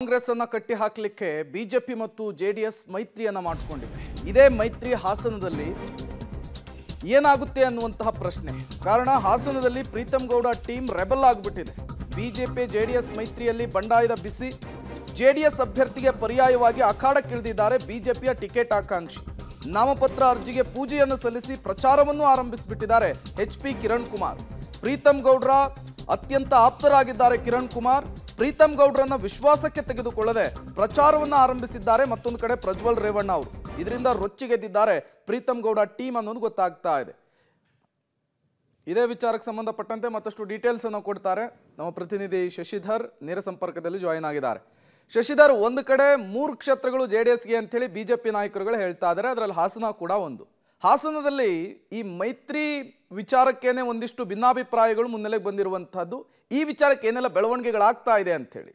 ಕಾಂಗ್ರೆಸ್ ಅನ್ನ ಕಟ್ಟಿ ಹಾಕಲಿಕ್ಕೆ ಬಿಜೆಪಿ ಮತ್ತು ಜೆಡಿಎಸ್ ಮೈತ್ರಿಯನ್ನ ಮಾಡಿಕೊಂಡಿದೆ ಇದೇ ಮೈತ್ರಿ ಹಾಸನದಲ್ಲಿ ಏನಾಗುತ್ತೆ ಅನ್ನುವಂತಹ ಪ್ರಶ್ನೆ ಕಾರಣ ಹಾಸನದಲ್ಲಿ ಪ್ರೀತಮ್ ಗೌಡ ಟೀಮ್ ರೆಬಲ್ ಆಗಿಬಿಟ್ಟಿದೆ ಬಿಜೆಪಿ ಜೆಡಿಎಸ್ ಮೈತ್ರಿಯಲ್ಲಿ ಬಂಡಾಯದ ಬಿಸಿ ಜೆಡಿಎಸ್ ಅಭ್ಯರ್ಥಿಗೆ ಪರ್ಯಾಯವಾಗಿ ಅಖಾಡಕ್ಕಿಳಿದಿದ್ದಾರೆ ಬಿಜೆಪಿಯ ಟಿಕೆಟ್ ಆಕಾಂಕ್ಷಿ ನಾಮಪತ್ರ ಅರ್ಜಿಗೆ ಪೂಜೆಯನ್ನು ಸಲ್ಲಿಸಿ ಪ್ರಚಾರವನ್ನು ಆರಂಭಿಸಿಬಿಟ್ಟಿದ್ದಾರೆ ಎಚ್ ಪಿ ಕಿರಣ್ ಕುಮಾರ್ ಪ್ರೀತಮ್ ಗೌಡ್ರ ಅತ್ಯಂತ ಆಪ್ತರಾಗಿದ್ದಾರೆ ಕಿರಣ್ ಕುಮಾರ್ ಪ್ರೀತಮ್ ಗೌಡ್ರನ್ನ ವಿಶ್ವಾಸಕ್ಕೆ ತೆಗೆದುಕೊಳ್ಳದೆ ಪ್ರಚಾರವನ್ನ ಆರಂಭಿಸಿದ್ದಾರೆ ಮತ್ತೊಂದು ಕಡೆ ಪ್ರಜ್ವಲ್ ರೇವಣ್ಣ ಅವರು ಇದರಿಂದ ರೊಚ್ಚಿಗೆದ್ದಿದ್ದಾರೆ ಪ್ರೀತಮ್ ಗೌಡ ಟೀಮ್ ಅನ್ನೋದು ಗೊತ್ತಾಗ್ತಾ ಇದೆ ಇದೇ ವಿಚಾರಕ್ಕೆ ಸಂಬಂಧಪಟ್ಟಂತೆ ಮತ್ತಷ್ಟು ಡೀಟೇಲ್ಸ್ ಅನ್ನು ಕೊಡ್ತಾರೆ ನಮ್ಮ ಪ್ರತಿನಿಧಿ ಶಶಿಧರ್ ನೇರ ಸಂಪರ್ಕದಲ್ಲಿ ಜಾಯಿನ್ ಆಗಿದ್ದಾರೆ ಶಶಿಧರ್ ಒಂದು ಕಡೆ ಮೂರು ಕ್ಷೇತ್ರಗಳು ಜೆ ಡಿ ಎಸ್ಗೆ ಅಂತೇಳಿ ಬಿಜೆಪಿ ನಾಯಕರುಗಳು ಹೇಳ್ತಾ ಇದ್ದಾರೆ ಅದರಲ್ಲಿ ಹಾಸನ ಕೂಡ ಒಂದು ಹಾಸನದಲ್ಲಿ ಈ ಮೈತ್ರಿ ವಿಚಾರಕ್ಕೇನೆ ಒಂದಿಷ್ಟು ಭಿನ್ನಾಭಿಪ್ರಾಯಗಳು ಮುನ್ನೆಲೆಗೆ ಬಂದಿರುವಂಥದ್ದು ಈ ವಿಚಾರಕ್ಕೆ ಏನೆಲ್ಲ ಬೆಳವಣಿಗೆಗಳಾಗ್ತಾ ಇದೆ ಹೇಳಿ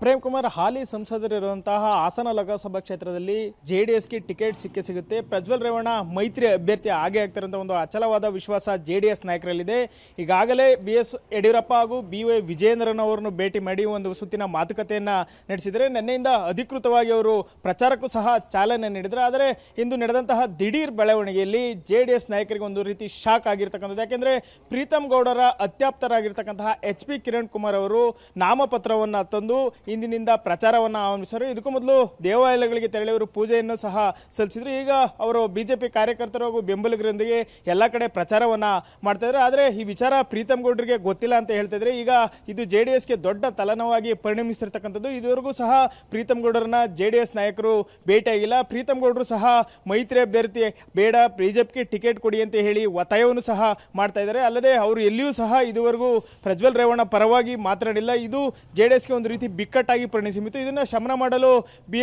ಪ್ರೇಮ್ ಕುಮಾರ್ ಹಾಲಿ ಸಂಸದರಿರುವಂತಹ ಹಾಸನ ಲೋಕಸಭಾ ಕ್ಷೇತ್ರದಲ್ಲಿ ಜೆ ಡಿ ಎಸ್ಗೆ ಟಿಕೆಟ್ ಸಿಕ್ಕಿ ಸಿಗುತ್ತೆ ಪ್ರಜ್ವಲ್ ರೇವಣ್ಣ ಮೈತ್ರಿ ಅಭ್ಯರ್ಥಿ ಆಗೇ ಆಗ್ತಿರುವಂಥ ಒಂದು ಅಚಲವಾದ ವಿಶ್ವಾಸ ಜೆ ಡಿ ಎಸ್ ನಾಯಕರಲ್ಲಿದೆ ಈಗಾಗಲೇ ಬಿ ಎಸ್ ಯಡಿಯೂರಪ್ಪ ಹಾಗೂ ಬಿ ವೈ ವಿಜಯೇಂದ್ರನ್ ಅವರನ್ನು ಭೇಟಿ ಮಾಡಿ ಒಂದು ಸುತ್ತಿನ ಮಾತುಕತೆಯನ್ನು ನಡೆಸಿದರೆ ನಿನ್ನೆಯಿಂದ ಅಧಿಕೃತವಾಗಿ ಅವರು ಪ್ರಚಾರಕ್ಕೂ ಸಹ ಚಾಲನೆ ನೀಡಿದರೆ ಆದರೆ ಇಂದು ನಡೆದಂತಹ ದಿಢೀರ್ ಬೆಳವಣಿಗೆಯಲ್ಲಿ ಜೆ ಡಿ ಎಸ್ ನಾಯಕರಿಗೆ ಒಂದು ರೀತಿ ಶಾಕ್ ಆಗಿರ್ತಕ್ಕಂಥದ್ದು ಯಾಕೆಂದರೆ ಪ್ರೀತಮ್ ಗೌಡರ ಅತ್ಯಾಪ್ತರಾಗಿರ್ತಕ್ಕಂತಹ ಎಚ್ ಪಿ ಕಿರಣ್ ಕುಮಾರ್ ಅವರು ನಾಮಪತ್ರವನ್ನು ತಂದು ಇಂದಿನಿಂದ ಪ್ರಚಾರವನ್ನು ಆರಂಭಿಸಿದರು ಇದಕ್ಕೂ ಮೊದಲು ದೇವಾಲಯಗಳಿಗೆ ತೆರಳಿ ಅವರು ಪೂಜೆಯನ್ನು ಸಹ ಸಲ್ಲಿಸಿದರು ಈಗ ಅವರು ಬಿಜೆಪಿ ಕಾರ್ಯಕರ್ತರು ಹಾಗೂ ಬೆಂಬಲಿಗರೊಂದಿಗೆ ಎಲ್ಲ ಕಡೆ ಪ್ರಚಾರವನ್ನು ಮಾಡ್ತಾ ಇದ್ದಾರೆ ಆದರೆ ಈ ವಿಚಾರ ಪ್ರೀತಮ್ ಗೌಡ್ರಿಗೆ ಗೊತ್ತಿಲ್ಲ ಅಂತ ಹೇಳ್ತಾ ಇದ್ದಾರೆ ಈಗ ಇದು ಜೆ ಡಿ ಎಸ್ಗೆ ದೊಡ್ಡ ತಲನವಾಗಿ ಪರಿಣಮಿಸಿರ್ತಕ್ಕಂಥದ್ದು ಇದುವರೆಗೂ ಸಹ ಪ್ರೀತಂ ಗೌಡರನ್ನ ಜೆ ಡಿ ಎಸ್ ನಾಯಕರು ಭೇಟಿಯಾಗಿಲ್ಲ ಪ್ರೀತಮ್ ಗೌಡರು ಸಹ ಮೈತ್ರಿ ಅಭ್ಯರ್ಥಿ ಬೇಡ ಬಿಜೆಪಿಗೆ ಟಿಕೆಟ್ ಕೊಡಿ ಅಂತ ಹೇಳಿ ಒತ್ತಾಯವನ್ನು ಸಹ ಮಾಡ್ತಾ ಇದ್ದಾರೆ ಅಲ್ಲದೆ ಅವರು ಎಲ್ಲಿಯೂ ಸಹ ಇದುವರೆಗೂ ಪ್ರಜ್ವಲ್ ರೇವಣ್ಣ ಪರವಾಗಿ ಮಾತನಾಡಿಲ್ಲ ಇದು ಜೆ ಡಿ ಎಸ್ಗೆ ಒಂದು ರೀತಿ ಬಿಕ್ಕಟ್ಟಾಗಿ ಪರಿಣಿಸಿ ಇದನ್ನು ಶಮನ ಮಾಡಲು ಬಿ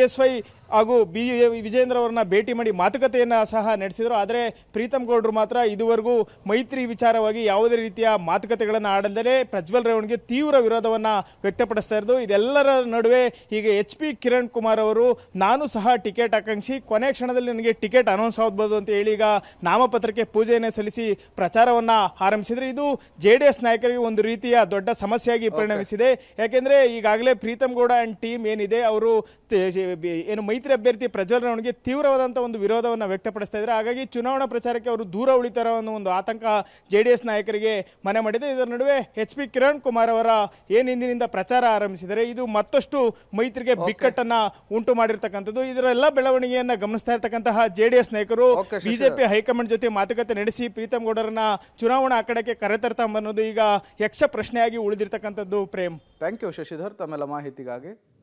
ಹಾಗೂ ಬಿ ವಿಜೇಂದ್ರ ಅವರನ್ನ ಭೇಟಿ ಮಾಡಿ ಮಾತುಕತೆಯನ್ನು ಸಹ ನಡೆಸಿದರು ಆದರೆ ಪ್ರೀತಮ್ ಗೌಡ್ರು ಮಾತ್ರ ಇದುವರೆಗೂ ಮೈತ್ರಿ ವಿಚಾರವಾಗಿ ಯಾವುದೇ ರೀತಿಯ ಮಾತುಕತೆಗಳನ್ನು ಆಡದೇ ಪ್ರಜ್ವಲ್ ರೇವಣ್ಗೆ ತೀವ್ರ ವಿರೋಧವನ್ನು ವ್ಯಕ್ತಪಡಿಸ್ತಾ ಇರೋದು ಇದೆಲ್ಲರ ನಡುವೆ ಈಗ ಎಚ್ ಪಿ ಕಿರಣ್ ಕುಮಾರ್ ಅವರು ನಾನು ಸಹ ಟಿಕೆಟ್ ಆಕಾಂಕ್ಷಿ ಕೊನೆ ಕ್ಷಣದಲ್ಲಿ ನನಗೆ ಟಿಕೆಟ್ ಅನೌನ್ಸ್ ಆಗ್ಬೋದು ಅಂತ ಹೇಳಿ ಈಗ ನಾಮಪತ್ರಕ್ಕೆ ಪೂಜೆಯನ್ನು ಸಲ್ಲಿಸಿ ಪ್ರಚಾರವನ್ನು ಆರಂಭಿಸಿದ್ರು ಇದು ಜೆ ಡಿ ಎಸ್ ನಾಯಕರಿಗೆ ಒಂದು ರೀತಿಯ ದೊಡ್ಡ ಸಮಸ್ಯೆಯಾಗಿ ಪರಿಣಮಿಸಿದೆ ಯಾಕೆಂದರೆ ಈಗಾಗಲೇ ಪ್ರೀತಮ್ ಗೌಡ ಆ್ಯಂಡ್ ಟೀಮ್ ಏನಿದೆ ಅವರು ಏನು ಮೈ ಮೈತ್ರಿ ಅಭ್ಯರ್ಥಿ ಪ್ರಜ್ವಲ್ ರವಣಿಗೆ ತೀವ್ರವಾದಂಥ ಒಂದು ವಿರೋಧವನ್ನು ವ್ಯಕ್ತಪಡಿಸ್ತಾ ಇದ್ದಾರೆ ಹಾಗಾಗಿ ಚುನಾವಣಾ ಪ್ರಚಾರಕ್ಕೆ ಅವರು ದೂರ ಉಳಿತಾರೋ ಅನ್ನೋ ಒಂದು ಆತಂಕ ಜೆ ನಾಯಕರಿಗೆ ಮನೆ ಮಾಡಿದೆ ಇದರ ನಡುವೆ ಎಚ್ ಪಿ ಕಿರಣ್ ಕುಮಾರ್ ಅವರ ಏನಿಂದಿನಿಂದ ಪ್ರಚಾರ ಆರಂಭಿಸಿದರೆ ಇದು ಮತ್ತಷ್ಟು ಮೈತ್ರಿಗೆ ಬಿಕ್ಕಟ್ಟನ್ನು ಉಂಟು ಮಾಡಿರ್ತಕ್ಕಂಥದ್ದು ಇದರೆಲ್ಲ ಬೆಳವಣಿಗೆಯನ್ನು ಗಮನಿಸ್ತಾ ಇರ್ತಕ್ಕಂತಹ ಜೆ ನಾಯಕರು ಬಿಜೆಪಿ ಹೈಕಮಾಂಡ್ ಜೊತೆ ಮಾತುಕತೆ ನಡೆಸಿ ಪ್ರೀತಮ್ ಗೌಡರನ್ನ ಚುನಾವಣಾ ಕರೆತರ್ತಾ ಅನ್ನೋದು ಈಗ ಯಕ್ಷ ಪ್ರಶ್ನೆಯಾಗಿ ಉಳಿದಿರ್ತಕ್ಕಂಥದ್ದು ಪ್ರೇಮ್ ಥ್ಯಾಂಕ್ ಯು ಶಶಿಧರ್ ತಮ್ಮೆಲ್ಲ ಮಾಹಿತಿಗಾಗಿ